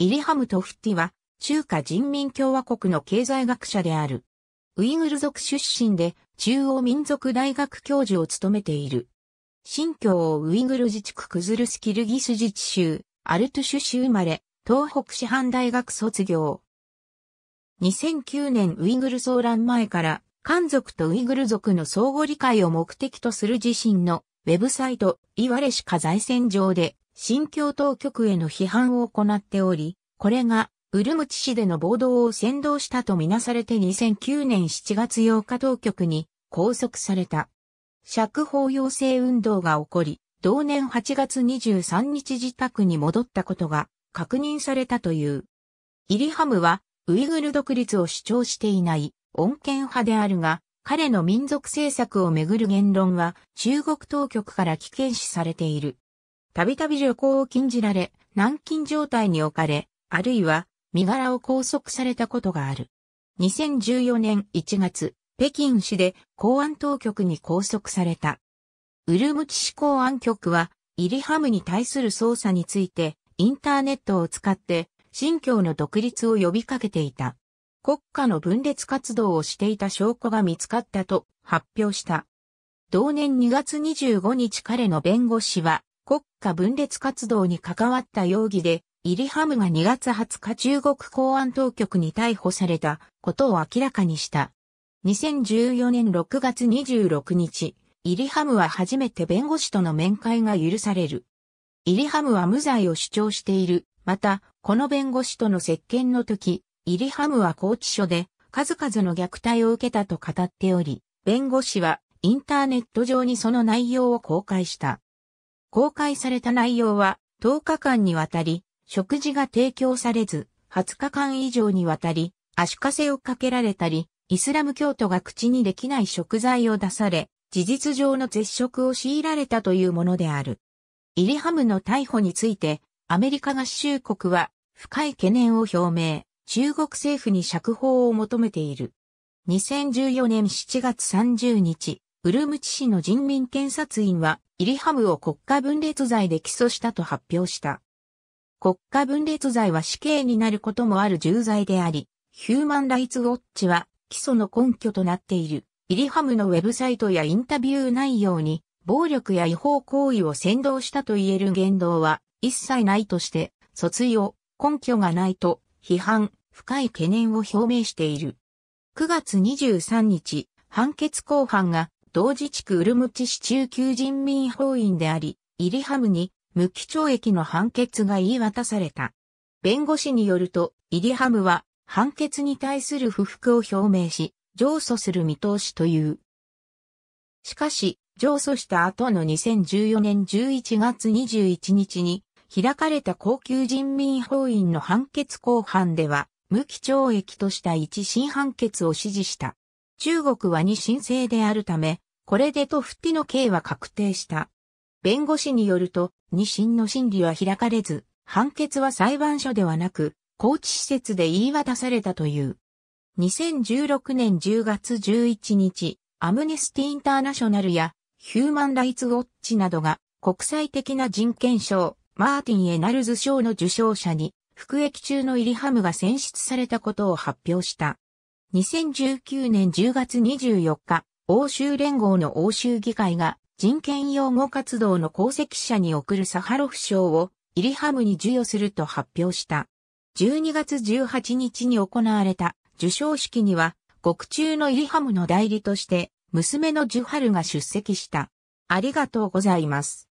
イリハム・トフティは、中華人民共和国の経済学者である。ウイグル族出身で、中央民族大学教授を務めている。新疆をウイグル自治区クズルスキルギス自治州、アルトゥシュ州生まれ、東北師範大学卒業。2009年ウイグル騒乱前から、漢族とウイグル族の相互理解を目的とする自身のウェブサイト、イワレシカ財政上で新疆当局への批判を行っており、これがウルムチ市での暴動を先導したとみなされて2009年7月8日当局に拘束された。釈放要請運動が起こり、同年8月23日自宅に戻ったことが確認されたという。イリハムはウイグル独立を主張していない穏健派であるが、彼の民族政策をめぐる言論は中国当局から危険視されている。たびたび旅行を禁じられ、軟禁状態に置かれ、あるいは身柄を拘束されたことがある。2014年1月、北京市で公安当局に拘束された。ウルムチ市公安局は、イリハムに対する捜査について、インターネットを使って、信教の独立を呼びかけていた。国家の分裂活動をしていた証拠が見つかったと発表した。同年2月25日彼の弁護士は、家分裂活動に関わった容疑で、イリハムが2月20日中国公安当局に逮捕されたことを明らかにした。2014年6月26日、イリハムは初めて弁護士との面会が許される。イリハムは無罪を主張している。また、この弁護士との接見の時、イリハムは拘置所で数々の虐待を受けたと語っており、弁護士はインターネット上にその内容を公開した。公開された内容は10日間にわたり、食事が提供されず、20日間以上にわたり、足かせをかけられたり、イスラム教徒が口にできない食材を出され、事実上の絶食を強いられたというものである。イリハムの逮捕について、アメリカ合衆国は深い懸念を表明、中国政府に釈放を求めている。2014年7月30日、ウルムチ市の人民検察院は、イリハムを国家分裂罪で起訴したと発表した。国家分裂罪は死刑になることもある重罪であり、ヒューマンライツウォッチは、起訴の根拠となっている、イリハムのウェブサイトやインタビュー内容に、暴力や違法行為を扇動したと言える言動は、一切ないとして、訴追を、根拠がないと、批判、深い懸念を表明している。9月23日、判決公判が同自治区ウルムチ市中級人民法院であり、イリハムに無期懲役の判決が言い渡された。弁護士によると、イリハムは判決に対する不服を表明し、上訴する見通しという。しかし、上訴した後の2014年11月21日に開かれた高級人民法院の判決公判では、無期懲役とした一審判決を支持した。中国は二審制であるため、これでトフティの刑は確定した。弁護士によると、二審の審理は開かれず、判決は裁判所ではなく、高知施設で言い渡されたという。2016年10月11日、アムネスティ・インターナショナルやヒューマン・ライツ・ウォッチなどが国際的な人権賞、マーティン・エナルズ賞の受賞者に服役中のイリハムが選出されたことを発表した。2019年10月24日、欧州連合の欧州議会が人権擁護活動の功績者に贈るサハロフ賞をイリハムに授与すると発表した。12月18日に行われた受賞式には、獄中のイリハムの代理として、娘のジュハルが出席した。ありがとうございます。